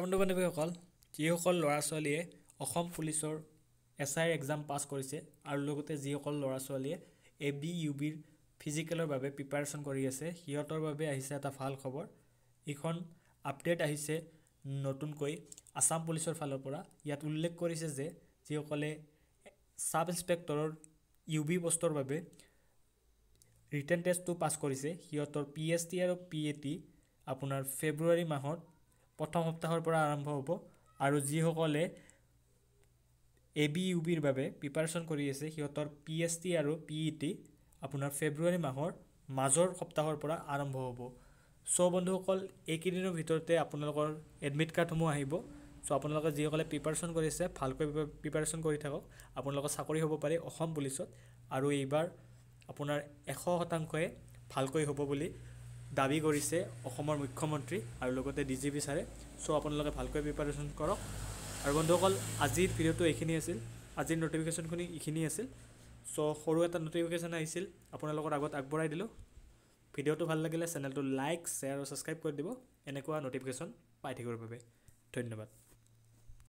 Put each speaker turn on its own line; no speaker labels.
বন্ধু বান্ধৱীসকল যিসকল ল'ৰা ছোৱালীয়ে অসম পুলিচৰ এছ আই এক্সাম পাছ কৰিছে আৰু লগতে যিসকল ল'ৰা ছোৱালীয়ে এ বি ইউ বিৰ ফিজিকেলৰ বাবে প্ৰিপাৰেশ্যন কৰি আছে সিহঁতৰ বাবে আহিছে এটা ভাল খবৰ এইখন আপডেট আহিছে নতুনকৈ আছাম পুলিচৰ ফালৰ পৰা ইয়াত উল্লেখ কৰিছে যে যিসকলে ছাব ইন্সপেক্টৰৰ ইউ বি পষ্টৰ বাবে ৰিটাৰ্ণ টেষ্টটো পাছ কৰিছে সিহঁতৰ পি এছ টি আৰু পি এ টি আপোনাৰ ফেব্ৰুৱাৰী মাহত প্ৰথম সপ্তাহৰ পৰা আৰম্ভ হ'ব আৰু যিসকলে এ বি ইউ বিৰ বাবে প্ৰিপাৰেশ্যন কৰি আছে সিহঁতৰ পি এছ টি আৰু পি ই টি আপোনাৰ ফেব্ৰুৱাৰী মাহৰ মাজৰ সপ্তাহৰ পৰা আৰম্ভ হ'ব চ' বন্ধুসকল এইকেইদিনৰ ভিতৰতে আপোনালোকৰ এডমিট কাৰ্ডসমূহ আহিব চ' আপোনালোকে যিসকলে প্ৰিপাৰেশ্যন আছে ভালকৈ প্ৰিপাৰেশ্যন কৰি থাকক আপোনালোকৰ চাকৰি হ'ব পাৰে অসম পুলিচত আৰু এইবাৰ আপোনাৰ এশ শতাংশই ভালকৈ হ'ব বুলি দাবী কৰিছে অসমৰ মুখ্যমন্ত্ৰী আৰু লগতে ডি জি পি ছাৰে চ' আপোনালোকে ভালকৈ প্ৰিপাৰেশ্যন কৰক আৰু বন্ধুসকল আজিৰ ভিডিঅ'টো এইখিনি আছিল আজিৰ ন'টিফিকেশ্যনখিনি এইখিনি আছিল চ' সৰু এটা ন'টিফিকেশ্যন আহিছিল আপোনালোকৰ আগত আগবঢ়াই দিলোঁ ভিডিঅ'টো ভাল লাগিলে চেনেলটো লাইক শ্বেয়াৰ আৰু ছাবস্ক্ৰাইব কৰি দিব এনেকুৱা ন'টিফিকেশ্যন পাই থাকিবৰ বাবে ধন্যবাদ